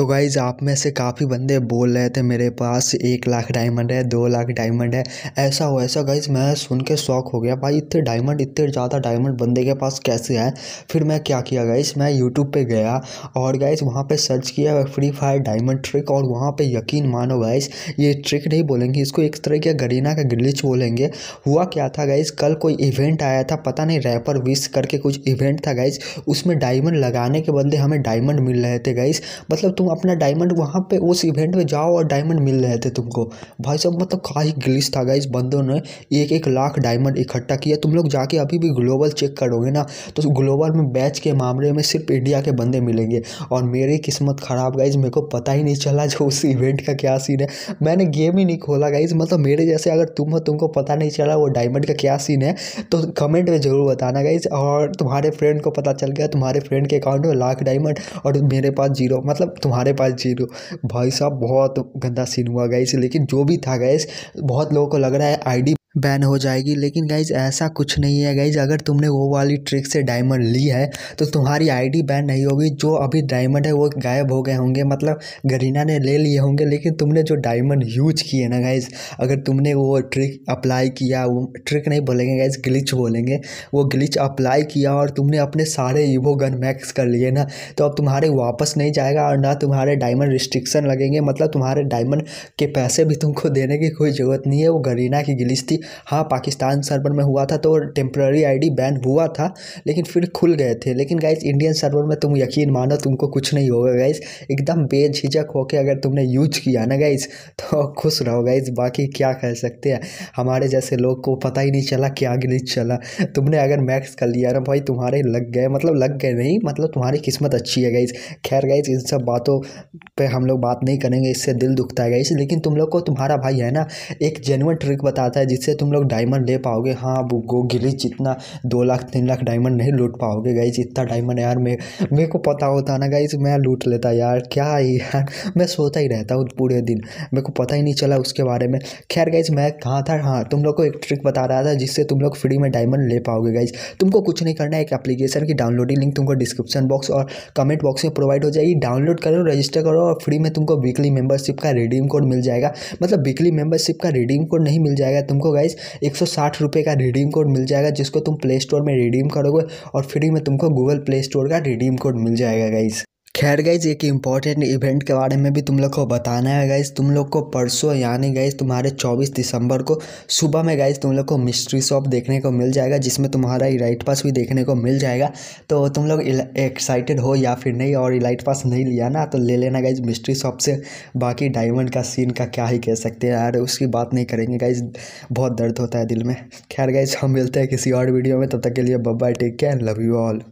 तो गाइज़ आप में से काफ़ी बंदे बोल रहे थे मेरे पास एक लाख डायमंड है दो लाख डायमंड है ऐसा हो ऐसा गाइज़ मैं सुन के शौक हो गया भाई इतने डायमंड इतने ज़्यादा डायमंड बंदे के पास कैसे हैं फिर मैं क्या किया गाइज़ मैं यूट्यूब पे गया और गाइज़ वहाँ पे सर्च किया फ्री फायर डायमंड ट्रिक और वहाँ पे यकीन मानो गाइज़ ये ट्रिक नहीं बोलेंगे इसको एक तरह के गरीना का ग्लिच बोलेंगे हुआ क्या था गाइज़ कल कोई इवेंट आया था पता नहीं रैपर विश करके कुछ इवेंट था गाइज़ उसमें डायमंड लगाने के बदले हमें डायमंड मिल रहे थे गाइज़ मतलब तुम अपना डायमंड वहाँ पे उस इवेंट में जाओ और डायमंड मिल रहे थे तुमको भाई साहब मतलब का ही ग्लिस था गाइस बंदों ने एक एक लाख डायमंड इकट्ठा किया तुम लोग जाके अभी भी ग्लोबल चेक करोगे ना तो ग्लोबल में बैच के मामले में सिर्फ इंडिया के बंदे मिलेंगे और मेरी किस्मत ख़राब गाइज मेरे को पता ही नहीं चला जो उस इवेंट का क्या सीन है मैंने गेम ही नहीं खोला गाइज मतलब मेरे जैसे अगर तुम हो तुमको पता नहीं चला वो डायमंड का क्या सीन है तो कमेंट में ज़रूर बताना गाइज और तुम्हारे फ्रेंड को पता चल गया तुम्हारे फ्रेंड के अकाउंट में लाख डायमंड और मेरे पास जीरो मतलब तुम तुम्हारे पास जीरो भाई साहब बहुत गंदा सीन हुआ गाइस लेकिन जो भी था गए बहुत लोगों को लग रहा है आईडी बैन हो जाएगी लेकिन गाइज ऐसा कुछ नहीं है गाइज अगर तुमने वो वाली ट्रिक से डायमंड ली है तो तुम्हारी आईडी बैन नहीं होगी जो अभी डायमंड है वो गायब हो गए होंगे मतलब गरीना ने ले लिए होंगे लेकिन तुमने जो डायमंड यूज किए ना गाइज अगर तुमने वो ट्रिक अप्लाई किया वो ट्रिक नहीं बोलेंगे गाइज ग्लिच बोलेंगे वो ग्लिच अप्लाई किया और तुमने अपने सारे ईवो गन मैक्स कर लिए ना तो अब तुम्हारे वापस नहीं जाएगा और ना तुम्हारे डायमंड रिस्ट्रिक्शन लगेंगे मतलब तुम्हारे डायमंड के पैसे भी तुमको देने की कोई ज़रूरत नहीं है वो गरीना की गिलिच थी हाँ पाकिस्तान सर्वर में हुआ था तो टेम्प्ररी आईडी बैन हुआ था लेकिन फिर खुल गए थे लेकिन गाइज इंडियन सर्वर में तुम यकीन मानो तुमको कुछ नहीं होगा गाइज एकदम बेझिझक होकर अगर तुमने यूज किया ना गाइज तो खुश रहो गाइज बाकी क्या कह सकते हैं हमारे जैसे लोग को पता ही नहीं चला क्या नहीं चला तुमने अगर मैक्स कर लिया ना भाई तुम्हारे लग गए मतलब लग गए नहीं मतलब तुम्हारी किस्मत अच्छी है गाइज खैर गाइज इन सब बातों पे हम लोग बात नहीं करेंगे इससे दिल दुखता है गाइज लेकिन तुम लोग को तुम्हारा भाई है ना एक जेनुअन ट्रिक बताता है जिससे से तुम लोग डायमंड ले पाओगे हाँ अब गो गिली जितना दो लाख तीन लाख डायमंड नहीं लूट पाओगे गाइज इतना डायमंड यार मे मेरे को पता होता ना गाइज मैं लूट लेता यार क्या यार मैं सोता ही रहता हूँ पूरे दिन मेरे को पता ही नहीं चला उसके बारे में खैर गाइज मैं कहाँ था हाँ तुम लोग को एक ट्रिक बता रहा था जिससे तुम लोग फ्री में डायमंड ले पाओगे गाइज तुमको कुछ नहीं करना है एक एप्लीकेशन की डाउनलोडिंग लिंक तुमको डिस्क्रिप्शन बॉक्स और कमेंट बॉक्स में प्रोवाइड हो जाएगी डाउनलोड करो रजिस्टर करो और फ्री में तुमको वीकली मेंबरशिप का रिडीम कोड मिल जाएगा मतलब वीकली मेंबरशिप का रिडीम कोड नहीं मिल जाएगा तुमको गाइस एक सौ साठ का रिडीम कोड मिल जाएगा जिसको तुम प्ले स्टोर में रिडीम करोगे और फ्री में तुमको गूगल प्ले स्टोर का रिडीम कोड मिल जाएगा गाइस खैर गाइज एक इम्पॉर्टेंट इवेंट के बारे में भी तुम लोग को बताना है गाइज तुम लोग को परसों यानी गाइज तुम्हारे 24 दिसंबर को सुबह में गाइज तुम लोग को मिस्ट्री शॉप देखने को मिल जाएगा जिसमें तुम्हारा इलाइट पास भी देखने को मिल जाएगा तो तुम लोग एक्साइटेड हो या फिर नहीं और इलाइट पास नहीं लिया ना तो ले लेना गाइज मिस्ट्री शॉप से बाकी डायमंड का सीन का क्या ही कह सकते हैं यार उसकी बात नहीं करेंगे गाइज बहुत दर्द होता है दिल में खैर गाइज हम मिलते हैं किसी और वीडियो में तब तक के लिए बब्बा take care love you all